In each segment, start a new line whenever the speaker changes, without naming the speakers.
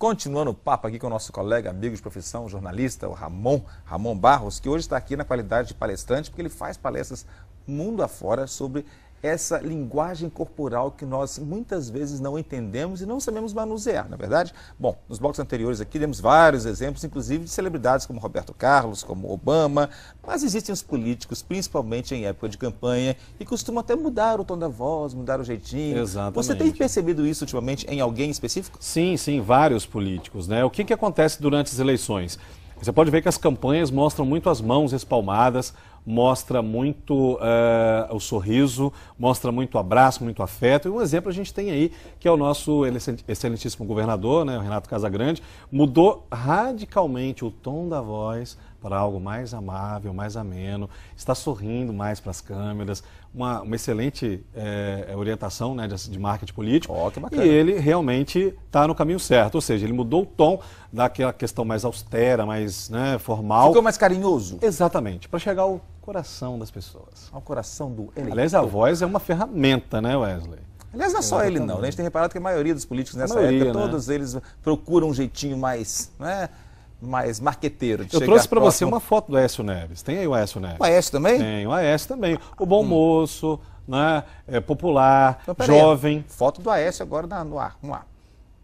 Continuando o papo aqui com o nosso colega, amigo de profissão, jornalista, o Ramon, Ramon Barros, que hoje está aqui na qualidade de palestrante, porque ele faz palestras mundo afora sobre essa linguagem corporal que nós muitas vezes não entendemos e não sabemos manusear, na é verdade? Bom, nos blocos anteriores aqui demos vários exemplos, inclusive de celebridades como Roberto Carlos, como Obama, mas existem os políticos, principalmente em época de campanha, que costumam até mudar o tom da voz, mudar o jeitinho. Exatamente. Você tem
percebido isso ultimamente em alguém específico? Sim, sim, vários políticos, né? O que que acontece durante as eleições? Você pode ver que as campanhas mostram muito as mãos espalmadas, mostra muito uh, o sorriso, mostra muito abraço, muito afeto. E um exemplo a gente tem aí, que é o nosso excelentíssimo governador, né, o Renato Casagrande, mudou radicalmente o tom da voz, para algo mais amável, mais ameno, está sorrindo mais para as câmeras, uma, uma excelente é, orientação né, de, de marketing político. Oh, que bacana. E ele realmente está no caminho certo, ou seja, ele mudou o tom daquela questão mais austera, mais né, formal. Ficou mais carinhoso. Exatamente, para chegar ao coração das pessoas. Ao coração do eleitor. Aliás, a voz é uma ferramenta, né, Wesley? Aliás, não é só ele não. Né? A gente
tem reparado que a maioria dos políticos nessa maioria, época, né? todos né? eles procuram um jeitinho mais, né? mais marqueteiro. De Eu trouxe para próximo... você
uma foto do Aécio Neves. Tem aí o Aécio Neves. O Aécio também? Tem, o Aécio também. O bom hum. moço, né? É popular, então, jovem. Aí. Foto do Aécio
agora na, no ar. Vamos lá.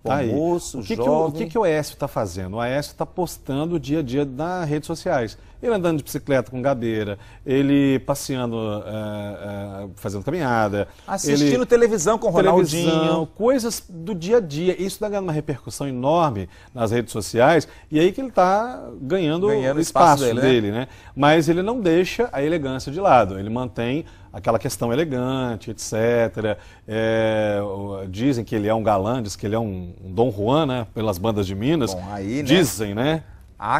Bom tá moço, o que jovem. Que o, o que, que o Aécio está fazendo? O Aécio está postando o dia a dia nas redes sociais ele andando de bicicleta com gabeira, ele passeando, uh, uh, fazendo caminhada. Assistindo ele... televisão com televisão, Ronaldinho. Coisas do dia a dia. Isso está ganhando uma repercussão enorme nas redes sociais e é aí que ele está ganhando, ganhando o espaço, espaço dele, né? dele né? né? Mas ele não deixa a elegância de lado, ele mantém aquela questão elegante, etc. É, eh, dizem que ele é um galã, dizem que ele é um, Dom Juan, né? Pelas bandas de Minas. Bom, aí, né? Dizem, né?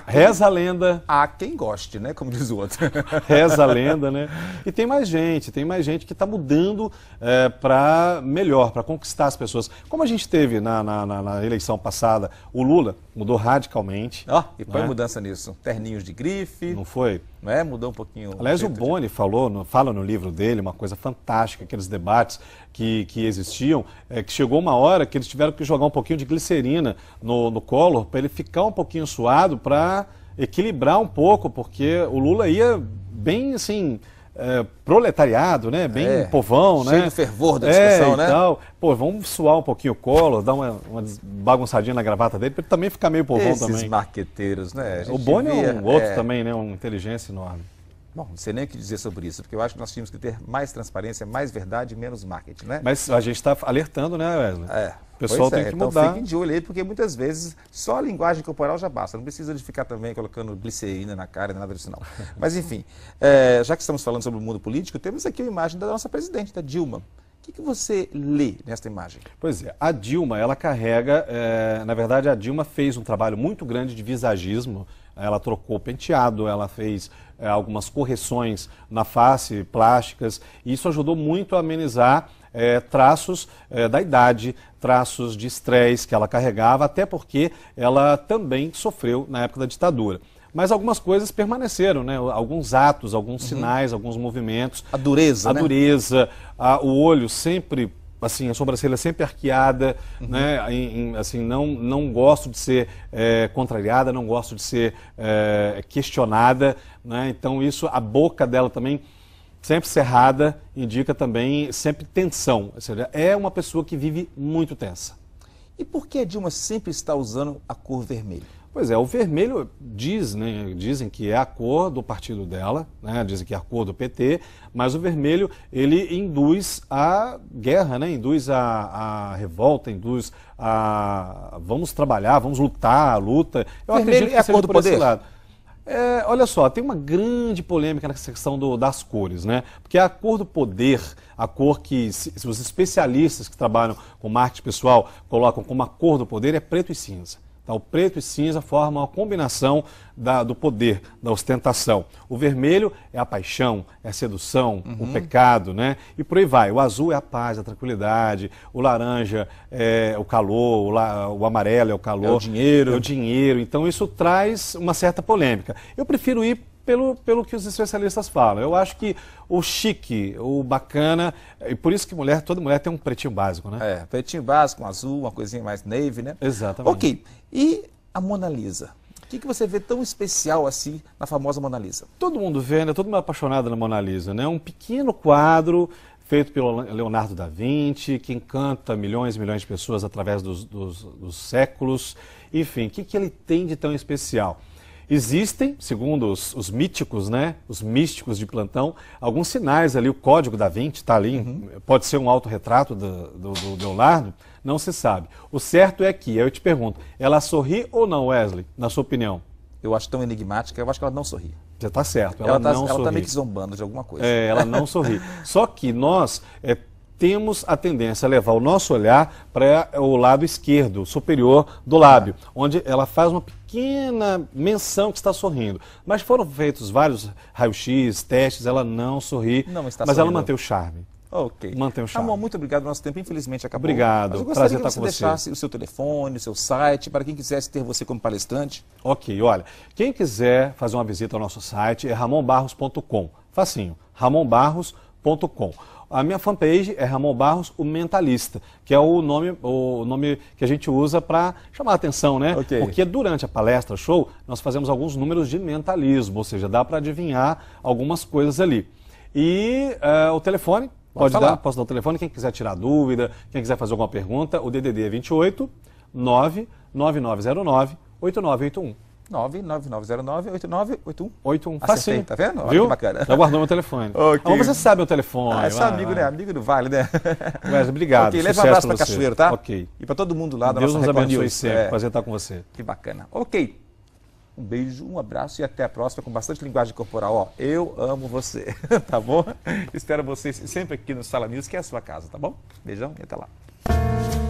Quem, Reza a lenda. Há quem goste, né? Como diz o outro. Reza a lenda, né? E tem mais gente, tem mais gente que está mudando é, para melhor, para conquistar as pessoas. Como a gente teve na, na, na, na eleição passada, o Lula mudou radicalmente. Ó, oh, e foi né?
mudança nisso.
Terninhos de grife. Não foi?
Não é? Mudou um pouquinho. Aliás, o,
o Boni de... falou, no, fala no livro dele uma coisa fantástica, aqueles debates que, que existiam, é, que chegou uma hora que eles tiveram que jogar um pouquinho de glicerina no, no colo para ele ficar um pouquinho suado para equilibrar um pouco, porque o Lula ia bem assim. É, proletariado, né? Bem é, povão, cheio né? Cheio de fervor da é, discussão, é, né? Tal. Então, pô, vamos suar um pouquinho o colo, dar uma, uma bagunçadinha na gravata dele, para ele também ficar meio povão Esses também. Esses marqueteiros, né? O Boni via, é um outro é. também,
né? Uma inteligência enorme. Bom, não sei nem o que dizer sobre isso, porque eu acho que nós tínhamos que ter mais transparência, mais verdade e menos marketing, né? Mas
a gente está alertando, né, Wesley? É. O pessoal pois é, tem é, que então mudar. Então fiquem
de olho aí, porque muitas vezes só a linguagem corporal já basta. Não precisa de ficar também colocando glicerina na cara, nada disso não. Mas enfim, é, já que estamos falando sobre o mundo
político, temos aqui a imagem da nossa presidente, da Dilma. O que, que você lê nesta imagem? Pois é, a Dilma, ela carrega, é, na verdade, a Dilma fez um trabalho muito grande de visagismo. Ela trocou penteado, ela fez é, algumas correções na face, plásticas, e isso ajudou muito a amenizar é, traços é, da idade, traços de estresse que ela carregava, até porque ela também sofreu na época da ditadura mas algumas coisas permaneceram, né? Alguns atos, alguns uhum. sinais, uhum. alguns movimentos. A dureza, A né? dureza, a, o olho sempre, assim, a sobrancelha sempre arqueada, uhum. né? Em, em, assim, não, não gosto de ser é, contrariada, não gosto de ser é, questionada, né? Então isso, a boca dela também sempre cerrada indica também sempre tensão. Ou seja, é uma pessoa que vive muito tensa. E por que a Dilma sempre está usando a cor vermelha? Pois é, o vermelho diz, né, dizem que é a cor do partido dela, né, dizem que é a cor do PT, mas o vermelho ele induz a guerra, né, induz a, a revolta, induz a vamos trabalhar, vamos lutar, a luta. Eu vermelho acredito que é a cor do poder. É, olha só, tem uma grande polêmica na questão do, das cores, né? Porque a cor do poder, a cor que se, se os especialistas que trabalham com marketing pessoal colocam como a cor do poder é preto e cinza. Tá? O preto e cinza formam a combinação da, do poder, da ostentação. O vermelho é a paixão, é a sedução, uhum. o pecado, né? E por aí vai. O azul é a paz, a tranquilidade. O laranja é o calor. O, la, o amarelo é o calor. É o dinheiro. É o dinheiro. Então isso traz uma certa polêmica. Eu prefiro ir pelo, pelo que os especialistas falam. Eu acho que o chique, o bacana, e por isso que mulher, toda mulher tem um pretinho básico, né? É, pretinho básico, um azul, uma coisinha mais navy, né? Exatamente. Ok, e a Mona Lisa? O que,
que você vê tão especial assim na famosa Mona Lisa?
Todo mundo vê, né? Todo mundo é apaixonado na Mona Lisa, né? Um pequeno quadro feito pelo Leonardo da Vinci, que encanta milhões e milhões de pessoas através dos, dos, dos séculos. Enfim, o que, que ele tem de tão especial? Existem, segundo os, os, míticos, né, os místicos de plantão, alguns sinais ali, o código da 20 está ali, uhum. pode ser um autorretrato do, do, do Leonardo, não se sabe. O certo é que, eu te pergunto, ela sorri ou não, Wesley, na sua opinião? Eu acho tão enigmática, eu acho que ela não sorri. Você está certo, ela, ela tá, não ela tá sorri. Ela está meio que zombando
de alguma coisa. É, ela não
sorri. Só que nós é, temos a tendência a levar o nosso olhar para o lado esquerdo, superior do lábio, onde ela faz uma pequena menção que está sorrindo. Mas foram feitos vários raios-x, testes, ela não sorri, não está mas sorrindo. ela mantém o charme. Ok. Mantém o charme.
Amor, muito obrigado. Nosso tempo, infelizmente, acabou. Obrigado. Prazer estar com você. deixasse
o seu telefone, o seu site, para quem quisesse ter você como palestrante. Ok, olha. Quem quiser fazer uma visita ao nosso site é ramonbarros.com. Facinho, ramonbarros.com. A minha fanpage é Ramon Barros, o Mentalista, que é o nome, o nome que a gente usa para chamar a atenção, né? Okay. Porque durante a palestra, show, nós fazemos alguns números de mentalismo, ou seja, dá para adivinhar algumas coisas ali. E uh, o telefone, pode, pode dar, posso dar o telefone, quem quiser tirar dúvida, quem quiser fazer alguma pergunta, o DDD é 28 99909 8981.
99909-8981. 81. Facinho. Tá vendo? Olha Viu? que bacana. Já tá guardou meu telefone. Okay. Ah, você sabe meu telefone. Ah, é seu amigo, né? Amigo do Vale, né? Mas obrigado. Ok, leva um abraço pra, pra Cachoeiro, tá? Ok. E pra todo mundo lá da Deus nossa nos abençoe sempre. É. Prazer estar com você. Que bacana. Ok. Um beijo, um abraço e até a próxima com bastante linguagem corporal. Ó, eu amo você, tá bom? Espero vocês sempre aqui no Sala News, que é a sua casa, tá bom? Beijão e até lá.